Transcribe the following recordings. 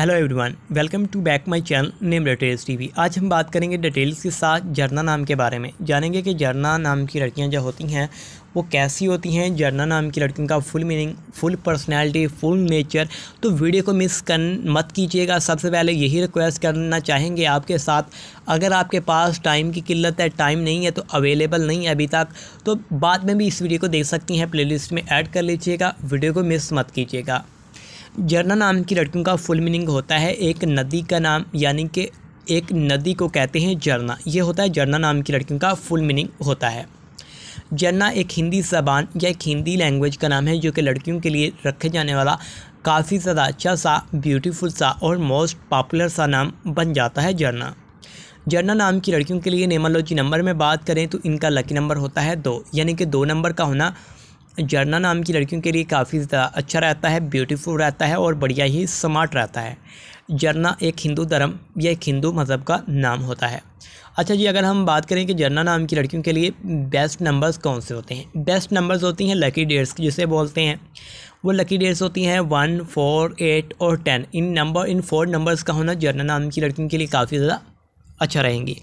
hello everyone welcome to back my channel name details TV आज हम बात करेंगे डिटेल्स के साथ जरना नाम के बारे में जानेंगे कि जरना नाम की लड़कियां जो होती हैं वो कैसी होती हैं जरना नाम की लड़कियों का full meaning full personality full nature तो वीडियो को मिस कर मत कीजिएगा सबसे पहले यही रिक्वेस्ट करना चाहेंगे आपके साथ अगर आपके पास टाइम की किल्लत है टाइम नहीं है तो अवेलेबल नहीं है अभी तक तो बाद में भी इस वीडियो को देख सकती हैं प्ले में ऐड कर लीजिएगा वीडियो को मिस मत कीजिएगा झरना नाम की लड़कियों का फुल मीनिंग होता है एक नदी का नाम यानी कि एक नदी को कहते हैं झरना ये होता है झरना नाम की लड़कियों का फुल मीनिंग होता है झरना एक हिंदी जबान या एक हिंदी लैंग्वेज का नाम है जो कि लड़कियों के लिए रखे जाने वाला काफ़ी ज़्यादा अच्छा सा ब्यूटीफुल सा और मोस्ट पॉपुलर सा नाम बन जाता है झरना झरना नाम की लड़कियों के लिए नेमोलॉजी नंबर में बात करें तो इनका लकी नंबर होता है दो यानी कि दो नंबर का होना जरना नाम की लड़कियों के लिए काफ़ी अच्छा रहता है ब्यूटीफुल रहता है और बढ़िया ही स्मार्ट रहता है जरना एक हिंदू धर्म या एक हिंदू मज़हब का नाम होता है अच्छा जी अगर हम बात करें कि जरना नाम की लड़कियों के लिए बेस्ट नंबर्स कौन से होते हैं बेस्ट नंबर्स होती हैं लकी डेट्स जिसे बोलते हैं वो लकी डेट्स होती हैं वन फोर एट और टेन इन नंबर इन फोर नंबर्स का होना जरना नाम की लड़कियों के लिए काफ़ी ज़्यादा अच्छा रहेंगी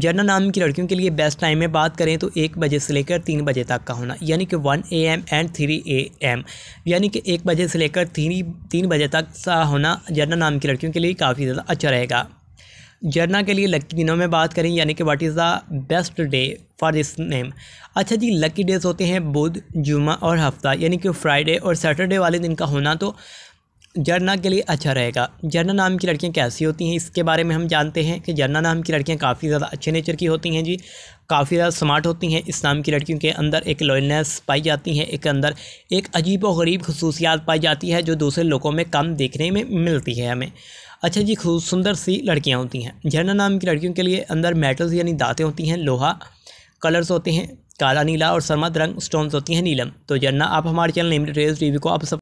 जर्नल नाम की लड़कियों के लिए बेस्ट टाइम में बात करें तो एक बजे से लेकर तीन बजे तक का होना यानी कि one A M and three A M यानी कि एक बजे से लेकर थ्री तीन बजे तक सा होना जर्नल नाम की लड़कियों के लिए काफ़ी ज़्यादा अच्छा रहेगा जर्ना के लिए लकी दिनों में बात करें यानी कि what is the best day for this name अच्छा जी लकी डेज़ होते हैं बुध जुमा और हफ्ता यानी कि फ्राइडे और सैटरडे वाले दिन का होना तो जरना के लिए अच्छा रहेगा जरना नाम की लड़कियां कैसी होती हैं इसके बारे में हम जानते हैं कि जरना नाम की लड़कियां काफ़ी ज़्यादा अच्छे नेचर की होती हैं जी काफ़ी ज़्यादा स्मार्ट होती हैं इस नाम की लड़कियों के अंदर एक लॉयलनेस पाई जाती है एक अंदर एक अजीब व गरीब खसूसियात पाई जाती है जो दूसरे लोगों में कम देखने में मिलती है हमें अच्छा जी खूब सुंदर सी लड़कियाँ होती हैं जरना नाम की लड़कियों के लिए अंदर मेटल्स यानी दाँतें होती हैं लोहा कलर्स होते हैं काला नीला और सरमद रंग स्टोन्स होती हैं नीलम तो जरना आप हमारे चैनल नेम रिव्यू को आप सब